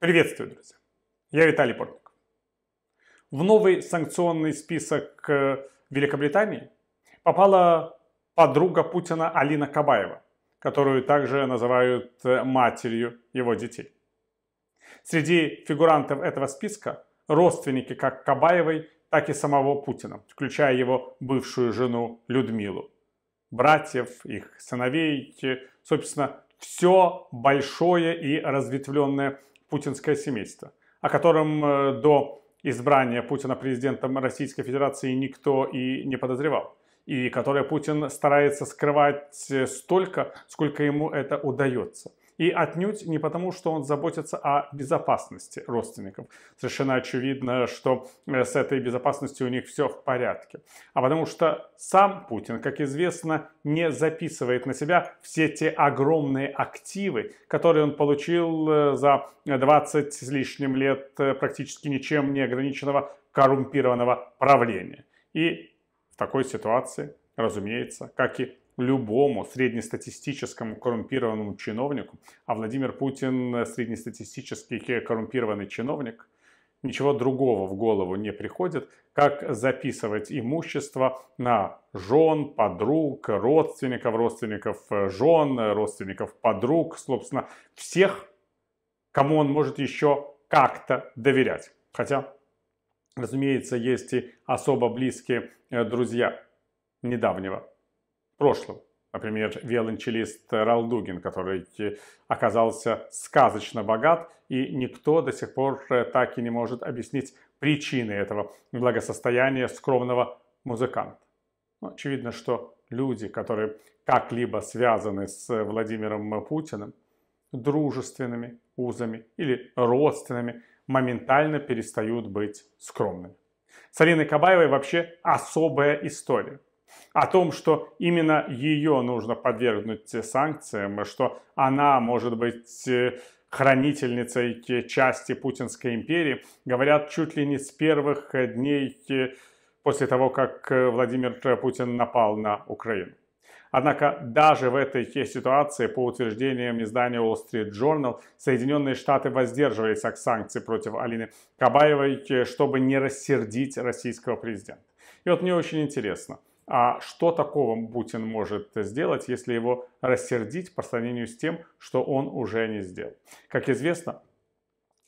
Приветствую, друзья. Я Виталий Портников. В новый санкционный список э, Великобритании попала подруга Путина Алина Кабаева, которую также называют э, матерью его детей. Среди фигурантов этого списка родственники как Кабаевой, так и самого Путина, включая его бывшую жену Людмилу. Братьев, их сыновей, э, собственно, все большое и разветвленное путинское семейство, о котором э, до избрания Путина президентом Российской Федерации никто и не подозревал, и которое Путин старается скрывать э, столько, сколько ему это удается. И отнюдь не потому, что он заботится о безопасности родственников. Совершенно очевидно, что э, с этой безопасностью у них все в порядке. А потому что сам Путин, как известно, не записывает на себя все те огромные активы, которые он получил э, за 20 с лишним лет э, практически ничем не ограниченного коррумпированного правления. И в такой ситуации, разумеется, как и любому среднестатистическому коррумпированному чиновнику, а Владимир Путин среднестатистический коррумпированный чиновник, ничего другого в голову не приходит, как записывать имущество на жен, подруг, родственников, родственников э, жен, родственников подруг, собственно, всех, кому он может еще как-то доверять. Хотя, разумеется, есть и особо близкие э, друзья недавнего прошлом. Например, виолончелист Рал Дугин, который э, оказался сказочно богат, и никто до сих пор э, так и не может объяснить причины этого благосостояния скромного музыканта. Но ну, очевидно, что люди, которые как-либо связаны с э, Владимиром Путиным, дружественными узами или родственными, моментально перестают быть скромными. С Ариной Кабаевой вообще особая история – о том, что именно ее нужно подвергнуть санкциям, что она может быть э, хранительницей части Путинской империи, говорят чуть ли не с первых э, дней э, после того, как Владимир Путин напал на Украину. Однако даже в этой ситуации, по утверждениям издания Wall Street Journal, Соединенные Штаты воздерживались от санкций против Алины Кабаевой, чтобы не рассердить российского президента. И вот мне очень интересно – а что такого Путин может сделать, если его рассердить по сравнению с тем, что он уже не сделал? Как известно,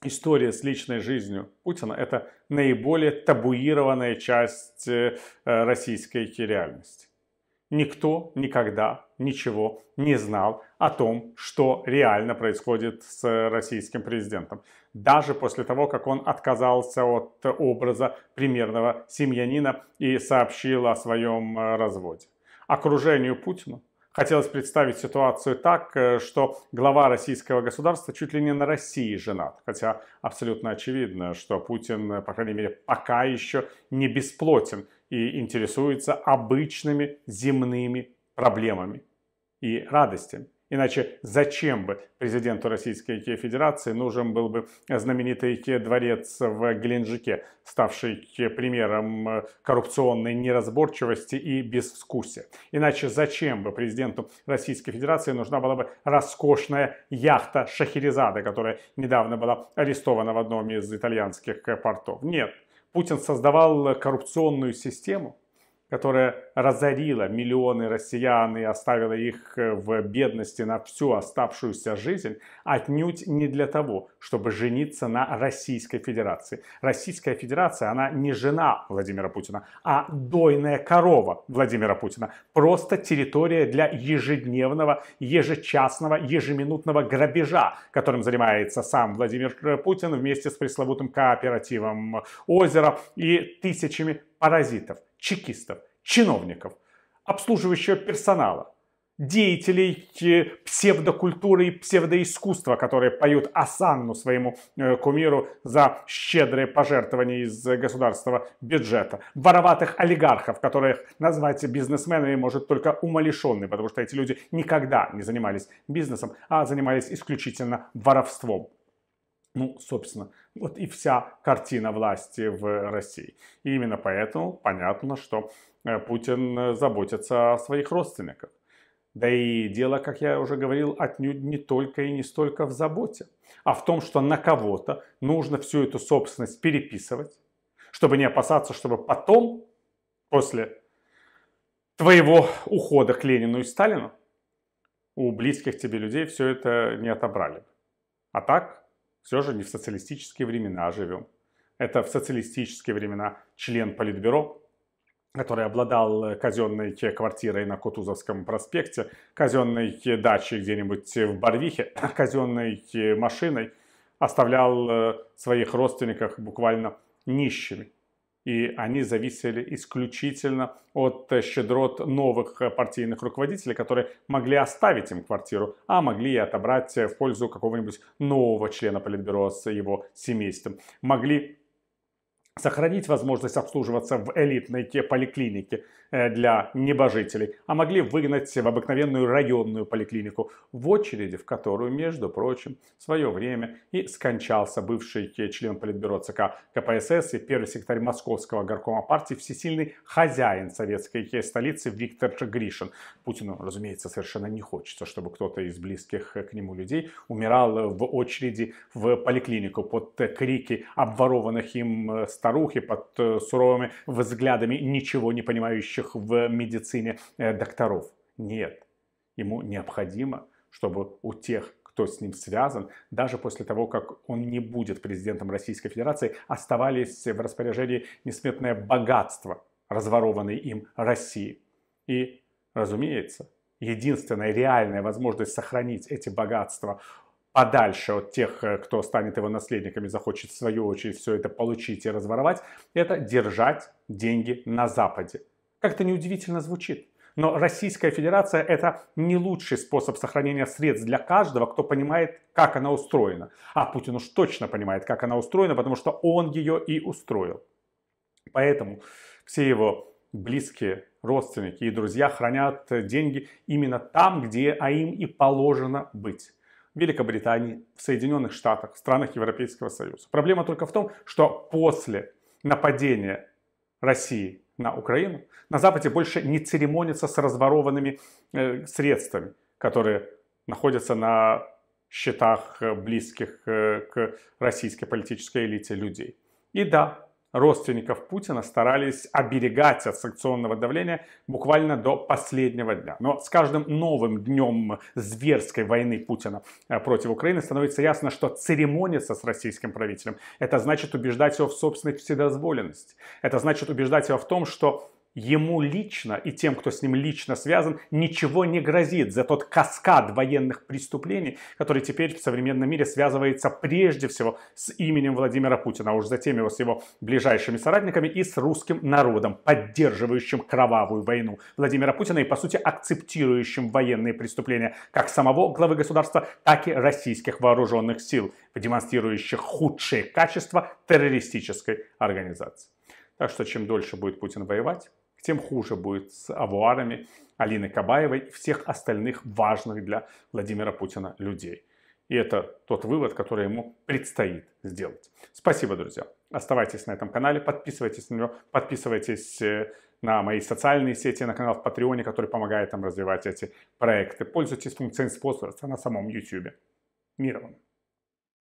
история с личной жизнью Путина – это наиболее табуированная часть э, российской реальности никто никогда ничего не знал о том, что реально происходит с российским президентом. Даже после того, как он отказался от образа примерного семьянина и сообщил о своем э, разводе. Окружению Путина хотелось представить ситуацию так, э, что глава российского государства чуть ли не на России женат. Хотя абсолютно очевидно, что Путин, э, по крайней мере, пока еще не бесплотен и интересуется обычными земными проблемами и радостями. Иначе зачем бы президенту Российской Федерации нужен был бы знаменитый дворец в Геленджике, ставший примером э, коррупционной неразборчивости и безвкусия? Иначе зачем бы президенту Российской Федерации нужна была бы роскошная яхта Шахерезада, которая недавно была арестована в одном из итальянских портов? Нет, Путин создавал коррупционную систему, которая разорила миллионы россиян и оставила их э, в бедности на всю оставшуюся жизнь, отнюдь не для того, чтобы жениться на Российской Федерации. Российская Федерация, она не жена Владимира Путина, а дойная корова Владимира Путина. Просто территория для ежедневного, ежечасного, ежеминутного грабежа, которым занимается сам Владимир э, Путин вместе с пресловутым кооперативом «Озеро» и тысячами паразитов чекистов, чиновников, обслуживающего персонала, деятелей э, псевдокультуры и псевдоискусства, которые поют осанну своему э, кумиру за щедрые пожертвования из государственного бюджета, вороватых олигархов, которых назвать бизнесменами может только умалишенный, потому что эти люди никогда не занимались бизнесом, а занимались исключительно воровством. Ну, собственно, вот и вся картина власти в России. И именно поэтому понятно, что э, Путин э, заботится о своих родственниках. Да и дело, как я уже говорил, отнюдь не только и не столько в заботе, а в том, что на кого-то нужно всю эту собственность переписывать, чтобы не опасаться, чтобы потом, после твоего ухода к Ленину и Сталину, у близких тебе людей все это не отобрали. А так, все же не в социалистические времена живем. Это в социалистические времена член Политбюро, который обладал э, казенной квартирой на Кутузовском проспекте, казенной дачей где-нибудь в Барвихе, казенной машиной, оставлял э, своих родственников буквально нищими и они зависели исключительно от э, щедрот новых э, партийных руководителей, которые могли оставить им квартиру, а могли и отобрать э, в пользу какого-нибудь нового члена Политбюро с его семейством. Могли сохранить возможность обслуживаться в элитной те поликлинике э, для небожителей, а могли выгнать в обыкновенную районную поликлинику, в очереди, в которую, между прочим, в свое время и скончался бывший член Политбюро ЦК КПСС и первый секретарь Московского горкома партии, всесильный хозяин советской столицы Виктор Гришин. Путину, разумеется, совершенно не хочется, чтобы кто-то из близких к нему людей умирал в очереди в поликлинику под э, крики обворованных им э, старухи, под э, суровыми взглядами ничего не понимающих в медицине э, докторов. Нет, ему необходимо, чтобы у тех, кто с ним связан, даже после того, как он не будет президентом Российской Федерации, оставались в распоряжении несметное богатство, разворованное им России. И, разумеется, единственная реальная возможность сохранить эти богатства подальше от тех, э, кто станет его наследниками, захочет в свою очередь все это получить и разворовать, это держать деньги на Западе. Как-то неудивительно звучит. Но Российская Федерация – это не лучший способ сохранения средств для каждого, кто понимает, как она устроена. А Путин уж точно понимает, как она устроена, потому что он ее и устроил. Поэтому все его близкие, родственники и друзья хранят деньги именно там, где а им и положено быть. Великобритании, в Соединенных Штатах, в странах Европейского Союза. Проблема только в том, что после нападения России на Украину на Западе больше не церемонится с разворованными э, средствами, которые находятся на счетах э, близких э, к российской политической элите людей. И да, родственников Путина старались оберегать от санкционного давления буквально до последнего дня. Но с каждым новым днем зверской войны Путина э, против Украины становится ясно, что церемониться с российским правителем, это значит убеждать его в собственной вседозволенности. Это значит убеждать его в том, что ему лично и тем, кто с ним лично связан, ничего не грозит за тот каскад военных преступлений, который теперь в современном мире связывается прежде всего с именем Владимира Путина, а уж затем его с его ближайшими соратниками и с русским народом, поддерживающим кровавую войну Владимира Путина и, по сути, акцептирующим военные преступления как самого главы государства, так и российских вооруженных сил, демонстрирующих худшие качества террористической организации. Так что чем дольше будет Путин воевать, тем хуже будет с авуарами Алины Кабаевой и всех остальных важных для Владимира Путина людей. И это тот вывод, который ему предстоит сделать. Спасибо, друзья. Оставайтесь на этом канале, подписывайтесь на него, подписывайтесь э, на мои социальные сети, на канал в Патреоне, который помогает нам развивать эти проекты. Пользуйтесь функцией спонсорства на самом YouTube. Мира вам!